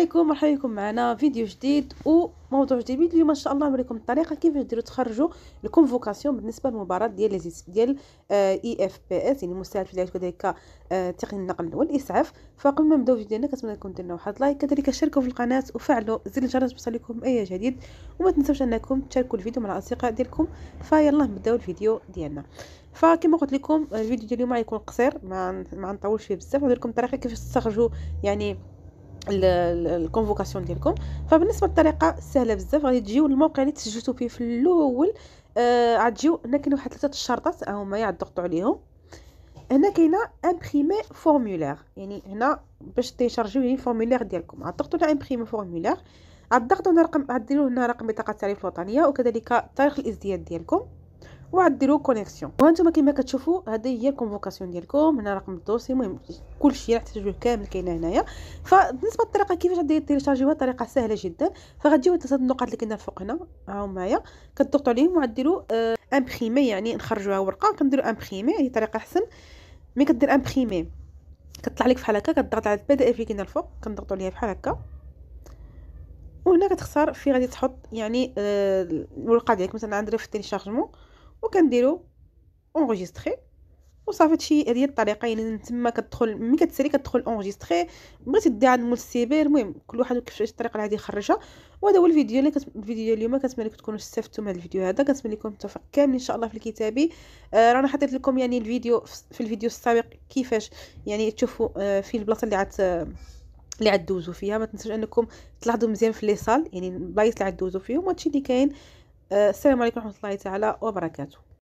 عليكم مرحبا بكم معنا فيديو جديد وموضوع جديد اليوم ان شاء الله نوريكم الطريقه كيفاش ديروا تخرجوا الكونفوكاسيون بالنسبه للمباراه ديال ديال اي اف بي اس يعني مستهدف في العلاج كذلك آه، تقني النقل والاسعاف فقبل ما نبداو الفيديو ديالنا كنتمنى لكم ديروا واحد لايك كذلك شاركوا في القناه وفعلوا زر الجرس باش يوصلكم اي جديد وما تنساوش انكم تشاركوا الفيديو مع الاصدقاء ديالكم فيلاه نبداو الفيديو ديالنا فكما قلت لكم الفيديو ديال اليوم غيكون قصير ما ما نطولش فيه بزاف نوريكم الطريقه كيفاش تستخرجوا يعني الكونفوكاسيون ديالكم فبالنسبه للطريقه سهله بزاف غادي تجيو الموقع اللي تسجلتوا فيه في الاول آه، غتجيو آه هنا كاين واحد ثلاثه الشرطات هما يا ضغطوا عليهم هنا كاينه امبريمي فورمولير يعني هنا باش تيشارجيو لي يعني فورمولير ديالكم غتضغطوا على امبريمي فورمولير غتضغطوا هنا رقم غديروا هنا رقم بطاقه التعريف الوطنيه وكذلك تاريخ الازدياد ديالكم وعديروا كونيكسيون وهانتوما كما كتشوفوا هذه هي الكونفوكاسيون ديالكم هنا رقم الدوسي المهم كلشي راه تحتاجوه كامل كاين هنايا فبالنسبه للطريقه كيفاش غادي تيليشارجيوها طريقه سهله جدا فغتجيو لثلاث النقط اللي كاينه الفوق هنا ها هما كتضغطوا عليهم وغديروا امبريمي آه، يعني نخرجوها ورقه كنديروا امبريمي هي طريقه احسن مي كدير امبريمي كطلع لك بحال هكا كتضغط على البي دي اف اللي كاينه الفوق كنضغطوا عليها بحال هكا وهنا كتختار فين غادي تحط يعني آه، الورقه ديالك مثلا عندنا في التيليشارجمون وكنديرو اونغيستري وصافي هادشي هادي هي الطريقه يعني تما كتدخل ملي كتسالي كتدخل اونغيستري بغيتي ديها عند مول السيبير المهم كل واحد كيفاش الطريقه اللي غادي يخرجها وهذا هو الفيديو اللي كت... الفيديو اليوم كنتمنى لكم تكونوا استفدتوا من هذا الفيديو هذا كنتمنى لكم التوفيق كامل ان شاء الله في الكتابي آه رانا حطيت لكم يعني الفيديو في الفيديو السابق كيفاش يعني تشوفوا آه فين البلاصه اللي عاد آه، اللي عاد فيها ما تنساوش انكم تلاحظوا مزيان في لي صال يعني البلايص اللي عاد دوزو فيهم وهادشي اللي كاين آه، السلام عليكم ورحمه الله تعالى وبركاته